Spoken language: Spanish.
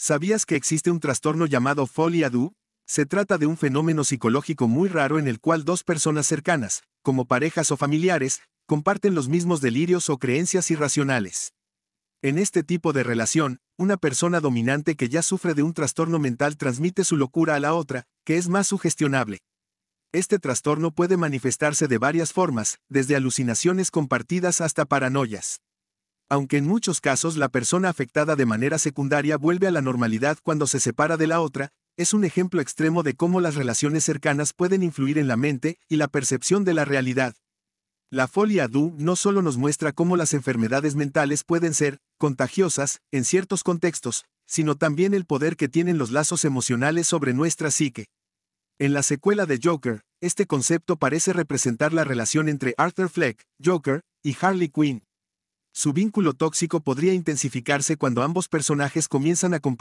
¿Sabías que existe un trastorno llamado folia do? Se trata de un fenómeno psicológico muy raro en el cual dos personas cercanas, como parejas o familiares, comparten los mismos delirios o creencias irracionales. En este tipo de relación, una persona dominante que ya sufre de un trastorno mental transmite su locura a la otra, que es más sugestionable. Este trastorno puede manifestarse de varias formas, desde alucinaciones compartidas hasta paranoias aunque en muchos casos la persona afectada de manera secundaria vuelve a la normalidad cuando se separa de la otra, es un ejemplo extremo de cómo las relaciones cercanas pueden influir en la mente y la percepción de la realidad. La folia DU no solo nos muestra cómo las enfermedades mentales pueden ser contagiosas en ciertos contextos, sino también el poder que tienen los lazos emocionales sobre nuestra psique. En la secuela de Joker, este concepto parece representar la relación entre Arthur Fleck, Joker, y Harley Quinn. Su vínculo tóxico podría intensificarse cuando ambos personajes comienzan a compartir